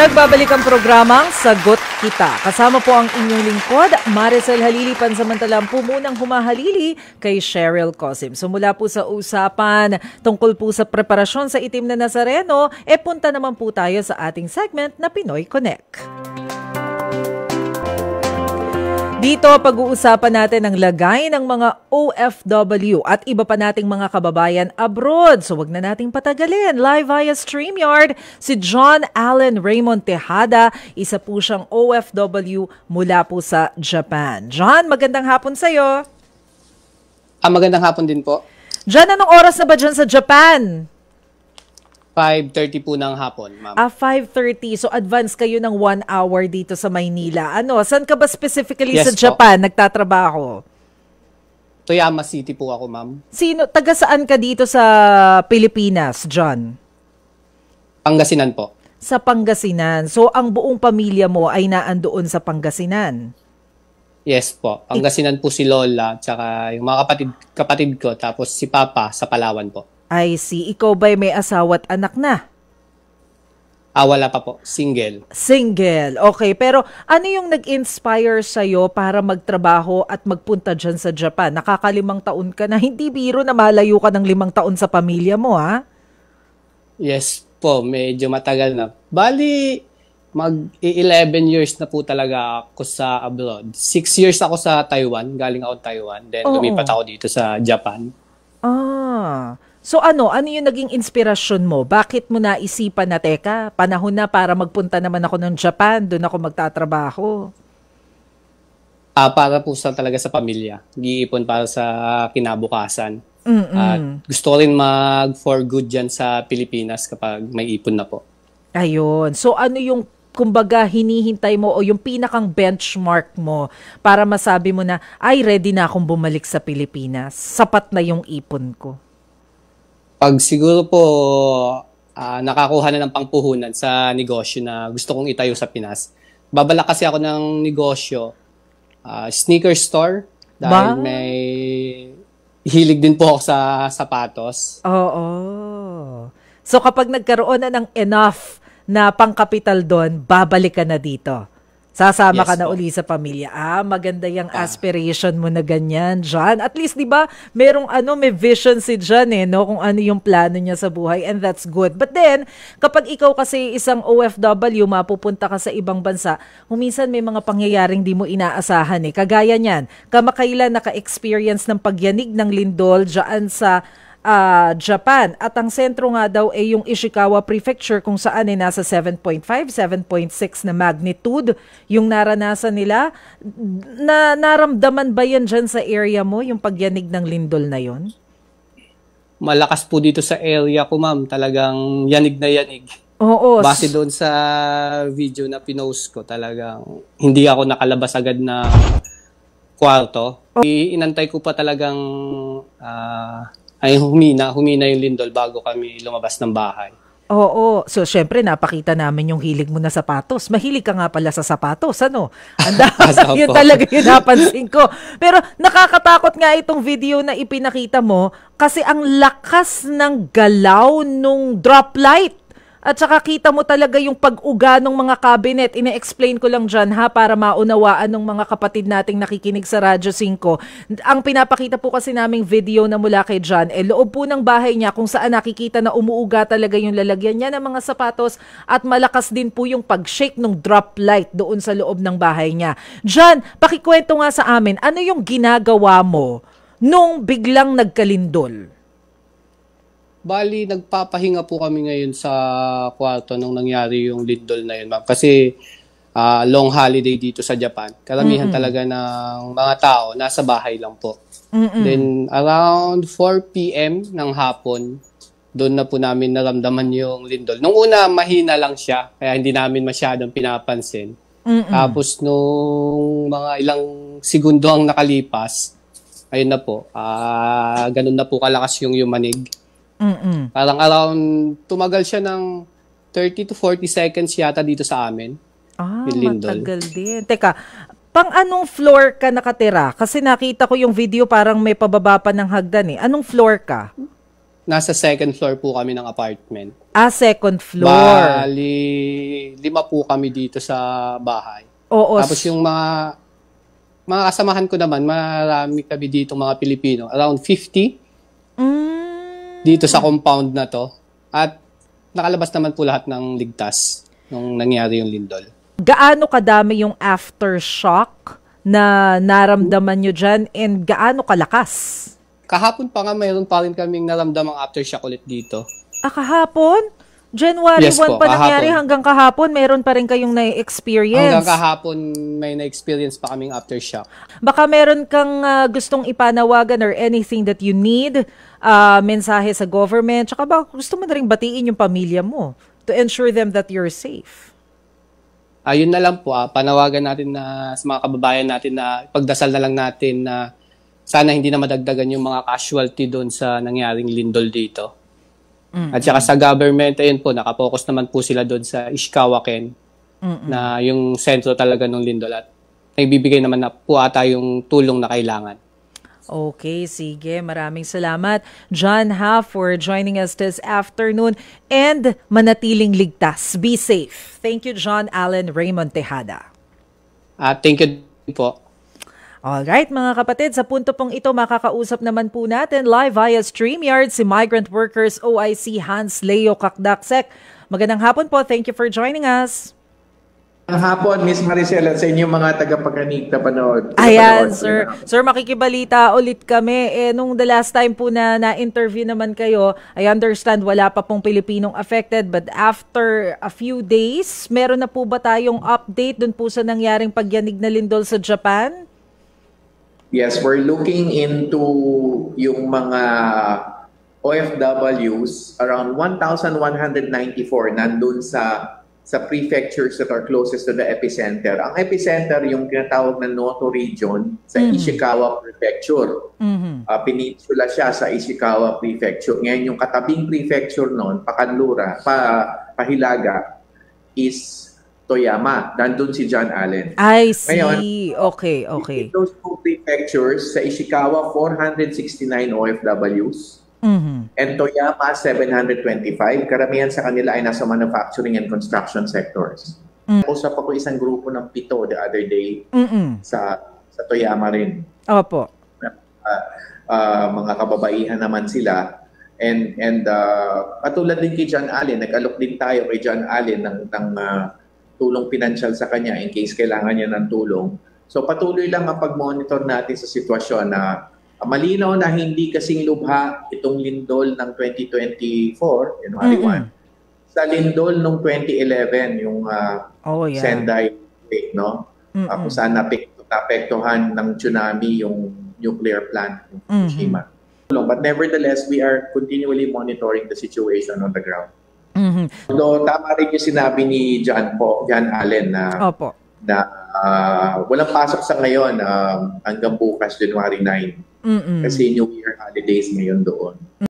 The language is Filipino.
Nagbabalik ang programang Sagot Kita. Kasama po ang inyong lingkod, Maricel Halili, pansamantalang po munang humahalili kay Cheryl Cosim. So po sa usapan tungkol po sa preparasyon sa itim na Nazareno, e punta naman po tayo sa ating segment na Pinoy Connect. Dito, pag-uusapan natin ang lagay ng mga OFW at iba pa nating mga kababayan abroad. So wag na nating patagalin. Live via StreamYard, si John Allen Raymond Tejada, isa po siyang OFW mula po sa Japan. John, magandang hapon sa'yo. Ah, magandang hapon din po. John, anong oras na ba dyan sa Japan? 5.30 po ng hapon, ma'am. Ah, 5.30. So, advance kayo ng one hour dito sa Maynila. Ano, saan ka ba specifically yes, sa Japan po. nagtatrabaho? Toyama City po ako, ma'am. Sino, taga saan ka dito sa Pilipinas, John? Pangasinan po. Sa Pangasinan. So, ang buong pamilya mo ay naandoon sa Pangasinan? Yes po. Pangasinan po si Lola, tsaka yung mga kapatid, kapatid ko, tapos si Papa sa Palawan po. Ay si ikaw ba'y may asawa't anak na? Ah, wala pa po. Single. Single. Okay. Pero ano yung nag-inspire sa'yo para magtrabaho at magpunta dyan sa Japan? Nakakalimang taon ka na. Hindi biro na malayo ka ng limang taon sa pamilya mo, ha? Yes po. Medyo matagal na. Bali, mag-11 years na po talaga ako sa abroad. 6 years ako sa Taiwan. Galing ako Taiwan. Then, Oo. lumipat ako dito sa Japan. Ah. So ano, ano yung naging inspirasyon mo? Bakit mo naisipan na, teka, panahon na para magpunta naman ako ng Japan, doon ako magtatrabaho? Uh, para po sa talaga sa pamilya. Giipon para sa kinabukasan. At Uh, gusto ko rin mag for good dyan sa Pilipinas kapag may ipon na po. Ayun. So ano yung kumbaga hinihintay mo o yung pinakang benchmark mo para masabi mo na, ay ready na akong bumalik sa Pilipinas. Sapat na yung ipon ko pag siguro po uh, nakakuha na ng pangpuhunan sa negosyo na gusto kong itayo sa Pinas, babala kasi ako ng negosyo, uh, sneaker store, dahil ba? may hilig din po ako sa sapatos. Oo. So kapag nagkaroon na ng enough na pangkapital doon, babalik ka na dito. Sasama yes, ka na uli sa pamilya. Ah, maganda yung ah. aspiration mo na ganyan, John. At least, di ba, merong ano, may vision si John eh, no? Kung ano yung plano niya sa buhay and that's good. But then, kapag ikaw kasi isang OFW, mapupunta ka sa ibang bansa, huminsan may mga pangyayaring di mo inaasahan eh. Kagaya niyan, kamakailan naka-experience ng pagyanig ng lindol dyan sa uh, Japan. At ang sentro nga daw ay yung Ishikawa Prefecture kung saan ay nasa 7.5, 7.6 na magnitude yung naranasan nila. Na, naramdaman ba yan dyan sa area mo, yung pagyanig ng lindol na yon? Malakas po dito sa area ko, ma'am. Talagang yanig na yanig. Oo. Base doon sa video na pinost ko, talagang hindi ako nakalabas agad na kwarto. Oh. Inantay ko pa talagang uh, ay humina, humina yung lindol bago kami lumabas ng bahay. Oo. So, syempre, napakita namin yung hilig mo na sapatos. Mahilig ka nga pala sa sapatos, ano? Anda, yun talaga yung napansin ko. Pero nakakatakot nga itong video na ipinakita mo kasi ang lakas ng galaw nung drop light at saka kita mo talaga yung pag-uga ng mga cabinet. Ine-explain ko lang dyan ha para maunawaan ng mga kapatid nating nakikinig sa Radyo 5. Ang pinapakita po kasi naming video na mula kay John, eh loob po ng bahay niya kung saan nakikita na umuuga talaga yung lalagyan niya ng mga sapatos at malakas din po yung pag-shake ng drop light doon sa loob ng bahay niya. John, pakikwento nga sa amin, ano yung ginagawa mo nung biglang nagkalindol? Bali, nagpapahinga po kami ngayon sa kwarto nung nangyari yung lindol na yun, ma'am. Kasi uh, long holiday dito sa Japan. Karamihan mm-hmm. talaga ng mga tao nasa bahay lang po. Mm-hmm. Then around 4 p.m. ng hapon, doon na po namin naramdaman yung lindol. Nung una, mahina lang siya, kaya hindi namin masyadong pinapansin. Mm-mm. Tapos nung mga ilang segundo ang nakalipas, ayun na po, uh, ganun na po kalakas yung yumanig. Mm-mm. Parang around, tumagal siya ng 30 to 40 seconds yata dito sa amin. Ah, matagal din. Teka, pang anong floor ka nakatira? Kasi nakita ko yung video parang may pababa pa ng hagdan eh. Anong floor ka? Nasa second floor po kami ng apartment. Ah, second floor. Bali, lima po kami dito sa bahay. Oo. Tapos yung mga mga kasamahan ko naman, marami kami dito mga Pilipino. Around 50. Mm dito sa compound na to. At nakalabas naman po lahat ng ligtas nung nangyari yung lindol. Gaano kadami yung aftershock na naramdaman nyo dyan and gaano kalakas? Kahapon pa nga mayroon pa rin kaming naramdamang aftershock ulit dito. Ah, kahapon? January yes 1 po, pa kahapon. nangyari hanggang kahapon, meron pa rin kayong na-experience. Hanggang kahapon, may na-experience pa kaming aftershock. Baka meron kang uh, gustong ipanawagan or anything that you need, uh, mensahe sa government, tsaka ba gusto mo na rin batiin yung pamilya mo to ensure them that you're safe? Ayun na lang po, ah, panawagan natin na sa mga kababayan natin na pagdasal na lang natin na sana hindi na madagdagan yung mga casualty doon sa nangyaring lindol dito. Mm-hmm. At saka sa government, ayun po, nakapokus naman po sila doon sa Ishkawaken mm-hmm. na yung sentro talaga ng Lindolat. Naibibigay naman na po ata yung tulong na kailangan. Okay, sige. Maraming salamat, John Ha, for joining us this afternoon. And manatiling ligtas. Be safe. Thank you, John Allen Raymond Tejada. Uh, thank you po. Alright mga kapatid, sa punto pong ito makakausap naman po natin live via StreamYard si Migrant Workers OIC Hans Leo Kakdaksek. Magandang hapon po. Thank you for joining us. Ang hapon, Miss Maricel, at sa inyong mga tagapakanig na panood. Ayan, sir. Sir, makikibalita ulit kami. Eh, nung the last time po na na-interview naman kayo, I understand wala pa pong Pilipinong affected, but after a few days, meron na po ba tayong update dun po sa nangyaring pagyanig na lindol sa Japan? Yes, we're looking into yung mga OFWs, around 1,194 nandun sa sa prefectures that are closest to the epicenter. Ang epicenter, yung tinatawag na Noto region sa mm-hmm. Ishikawa Prefecture. Mm-hmm. Uh, peninsula siya sa Ishikawa Prefecture. Ngayon, yung katabing prefecture noon, Pakanlura, pa, Pahilaga, is Toyama. Nandun si John Allen. I see. Ngayon, okay, okay. Those two prefectures, sa Ishikawa, 469 OFWs. Mm-hmm. And Toyama, 725. Karamihan sa kanila ay nasa manufacturing and construction sectors. Mm-hmm. Usap ako isang grupo ng pito the other day mm-hmm. sa sa Toyama rin. Opo. Uh, uh, mga kababaihan naman sila. And and uh, katulad din kay John Allen, nag-alok din tayo kay John Allen ng, ng uh, tulong pinansyal sa kanya in case kailangan niya ng tulong. So patuloy lang ang pag-monitor natin sa sitwasyon na malinaw na hindi kasing lubha itong lindol ng 2024, January mm-hmm. 1, sa lindol ng 2011, yung uh, oh, yeah. Sendai earthquake, no? Mm-hmm. Uh, kung saan napektuhan ng tsunami yung nuclear plant ng Fukushima. Mm-hmm. But nevertheless, we are continually monitoring the situation on the ground. Mm-hmm. No, tama rin yung sinabi ni John po, John Allen na Opo. na uh, walang pasok sa ngayon uh, hanggang bukas January 9. Mm-mm. Kasi New Year holidays ngayon doon. Mm-mm.